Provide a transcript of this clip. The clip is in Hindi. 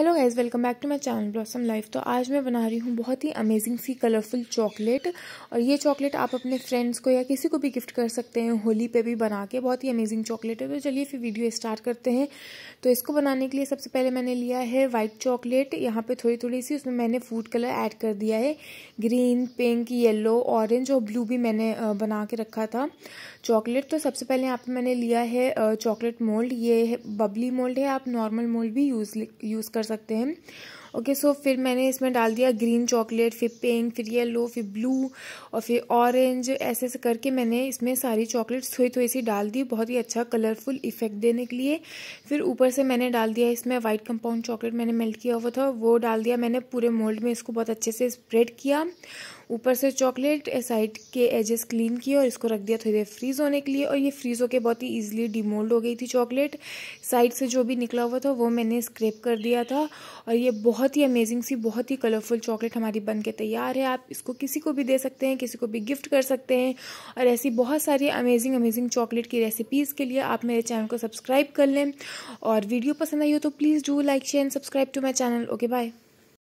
hello guys welcome back to my channel blossom life तो आज मैं बना रही हूँ बहुत ही अमेजिंग सी कलरफुल चॉकलेट और ये चॉकलेट आप अपने फ्रेंड्स को या किसी को भी गिफ्ट कर सकते हैं होली पे भी बना के बहुत ही अमेजिंग चॉकलेट है तो चलिए फिर वीडियो स्टार्ट करते हैं तो इसको बनाने के लिए सबसे पहले मैंने लिया है वाइट चॉकलेट यहाँ पर थोड़ी थोड़ी सी उसमें मैंने फूड कलर ऐड कर दिया है ग्रीन पिंक येलो ऑरेंज और ब्लू भी मैंने बना के रखा था चॉकलेट तो सबसे पहले यहाँ पर मैंने लिया है चॉकलेट मोल्ड ये बबली मोल्ड है आप नॉर्मल मोल्ड भी यूज़ यूज़ कर सकते हैं ओके सो फिर मैंने इसमें डाल दिया ग्रीन चॉकलेट फिर पिंक फिर येलो फिर ब्लू और फिर ऑरेंज ऐसे ऐसे करके मैंने इसमें सारी चॉकलेट्स थोड़ी थोड़ी सी डाल दी बहुत ही अच्छा कलरफुल इफेक्ट देने के लिए फिर ऊपर से मैंने डाल दिया इसमें वाइट कंपाउंड चॉकलेट मैंने मेल्ट किया हुआ था वो डाल दिया मैंने पूरे मोल्ड में इसको बहुत अच्छे से स्प्रेड किया ऊपर से चॉकलेट साइड के एजेस क्लीन किए और इसको रख दिया थोड़ी देर फ्रीज़ होने के लिए और ये फ्रीज़ होकर बहुत ही ईजिली डिमोल्ड हो गई थी चॉकलेट साइड से जो भी निकला हुआ था वो मैंने स्क्रेप कर दिया था और ये बहुत बहुत ही अमेजिंग सी बहुत ही कलरफुल चॉकलेट हमारी बन के तैयार है आप इसको किसी को भी दे सकते हैं किसी को भी गिफ्ट कर सकते हैं और ऐसी बहुत सारी अमेजिंग अमेजिंग चॉकलेट की रेसिपीज़ के लिए आप मेरे चैनल को सब्सक्राइब कर लें और वीडियो पसंद आई हो तो please do like share and subscribe to my channel okay bye